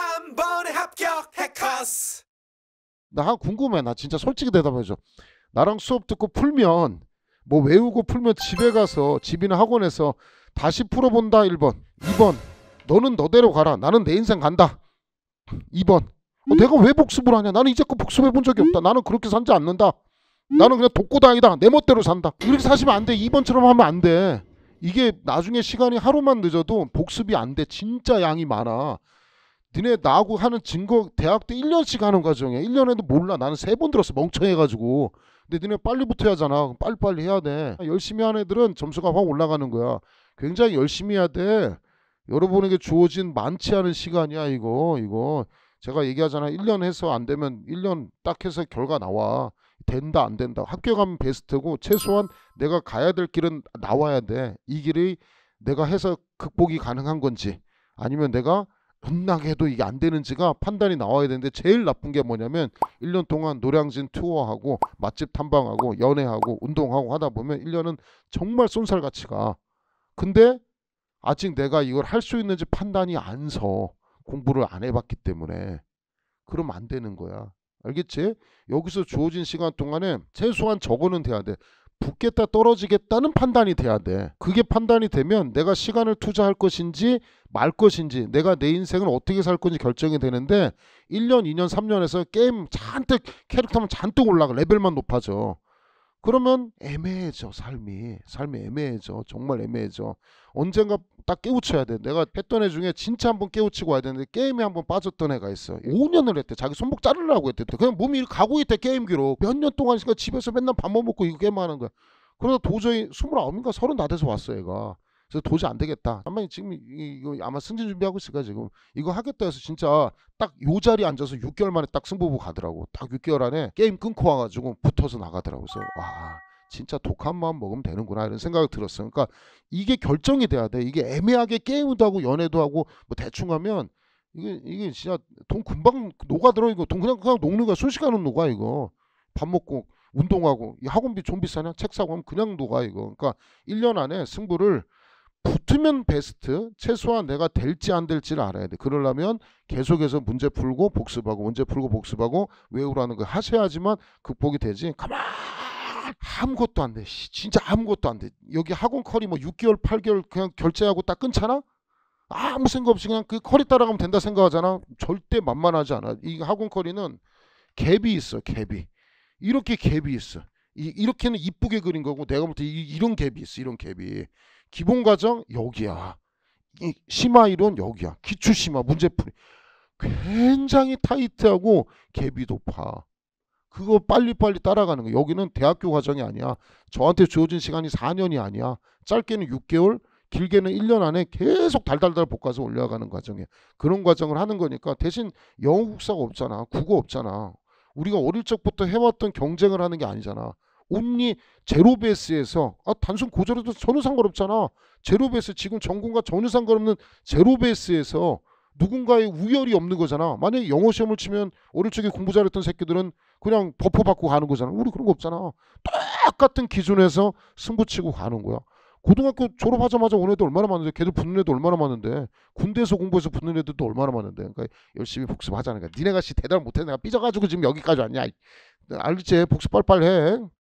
한 번에 합격 해커스 나 궁금해 나 진짜 솔직히 대답해줘 나랑 수업 듣고 풀면 뭐 외우고 풀면 집에 가서 집이나 학원에서 다시 풀어본다 1번 2번 너는 너대로 가라 나는 내 인생 간다 2번 어, 내가 왜 복습을 하냐 나는 이제껏 복습해 본 적이 없다 나는 그렇게 산지 않는다 나는 그냥 독고다이다 내 멋대로 산다 이렇게 사시면 안돼 2번처럼 하면 안 돼 이게 나중에 시간이 하루만 늦어도 복습이 안 돼 진짜 양이 많아 니네 나하고 하는 증거 대학 때 1년씩 하는 과정이야. 1년에도 몰라. 나는 세 번 들었어. 멍청해가지고. 근데 니네 빨리 붙어야 하잖아. 빨리빨리 해야 돼. 열심히 하는 애들은 점수가 확 올라가는 거야. 굉장히 열심히 해야 돼. 여러분에게 주어진 많지 않은 시간이야 이거 이거 제가 얘기하잖아 1년 해서 안 되면 1년 딱 해서 결과 나와 된다 안 된다 합격하면 베스트고 최소한 내가 가야 될 길은 나와야 돼 이 길이 내가 해서 극복이 가능한 건지 아니면 내가 겁나게도 이게 안 되는지가 판단이 나와야 되는데 제일 나쁜 게 뭐냐면 1년 동안 노량진 투어하고 맛집 탐방하고 연애하고 운동하고 하다 보면 1년은 정말 쏜살같이 가. 근데 아직 내가 이걸 할 수 있는지 판단이 안 서. 공부를 안 해봤기 때문에. 그럼 안 되는 거야. 알겠지? 여기서 주어진 시간 동안에 최소한 적어는 돼야 돼. 붙겠다 떨어지겠다는 판단이 돼야 돼. 그게 판단이 되면 내가 시간을 투자할 것인지 말 것인지 내가 내 인생을 어떻게 살 건지 결정이 되는데 1년, 2년, 3년에서 게임 잔뜩 캐릭터만 잔뜩 올라가 레벨만 높아져. 그러면 애매해져 삶이 삶이 애매해져 정말 애매해져 언젠가 딱 깨우쳐야 돼 내가 했던 애 중에 진짜 한번 깨우치고 와야 되는데 게임에 한번 빠졌던 애가 있어 5년을 했대 자기 손목 자르려고 했대 그냥 몸이 가고 있대 게임기로 몇 년 동안 집에서 맨날 밥만 먹고 이거 게임하는 거야 그러다 도저히 29인가 30다 돼서 왔어 애가 그래서 도저히 안 되겠다. 아마 지금 이거 아마 승진 준비하고 있을까 지금 이거 하겠다 해서 진짜 딱 요 자리에 앉아서 6개월 만에 딱 승부 부 가더라고. 딱 6개월 안에 게임 끊고 와가지고 붙어서 나가더라고. 그래서 와 진짜 독한 마음 먹으면 되는구나 이런 생각이 들었어. 그러니까 이게 결정이 돼야 돼. 이게 애매하게 게임도 하고 연애도 하고 뭐 대충 하면 이게 이게 진짜 돈 금방 녹아들어 이거 돈 그냥 그냥 녹는 거야 순식간은 녹아 이거 밥 먹고 운동하고 이 학원비 좀 비싸냐 책 사고 하면 그냥 녹아 이거 그러니까 1년 안에 승부를 붙으면 베스트 최소한 내가 될지 안 될지를 알아야 돼 그러려면 계속해서 문제 풀고 복습하고 문제 풀고 복습하고 외우라는 거 하셔야지만 극복이 되지 가만 아무것도 안돼 진짜 아무것도 안돼 여기 학원 커리 뭐 6개월 8개월 그냥 결제하고 딱 끊잖아 아무 생각 없이 그냥 그 커리 따라가면 된다 생각하잖아 절대 만만하지 않아 이 학원 커리는 갭이 있어 갭이 이렇게 갭이 있어 이, 렇게는 이쁘게 그린 거고 내가 볼 때 이런 갭이 있어 이런 갭이 기본 과정 여기야. 이 심화 이론 여기야. 기출 심화 문제풀이 굉장히 타이트하고 갭이 높아. 그거 빨리빨리 따라가는 거. 여기는 대학교 과정이 아니야. 저한테 주어진 시간이 4년이 아니야. 짧게는 6개월, 길게는 1년 안에 계속 달달달 볶아서 올라가는 과정이야. 그런 과정을 하는 거니까 대신 영어 국사가 없잖아. 국어 없잖아. 우리가 어릴 적부터 해왔던 경쟁을 하는 게 아니잖아. 온리 제로베스에서아 단순 고졸에도 전혀 상관없잖아. 제로베스 지금 전공과 전혀 상관없는 제로베스에서 누군가의 우열이 없는 거잖아. 만약에 영어 시험을 치면 어릴 적에 공부 잘했던 새끼들은 그냥 버퍼 받고 가는 거잖아. 우리 그런 거 없잖아. 똑같은 기준에서 승부치고 가는 거야. 고등학교 졸업하자마자 온 애들 얼마나 많은데 걔들 붙는 애도 얼마나 많은데 군대에서 공부해서 붙는 애들도 얼마나 많은데 그러니까 열심히 복습하자는 거 니네가 씨 대답 을 못해 내가 삐져가지고 지금 여기까지 왔냐 알지 복습 빨빨 해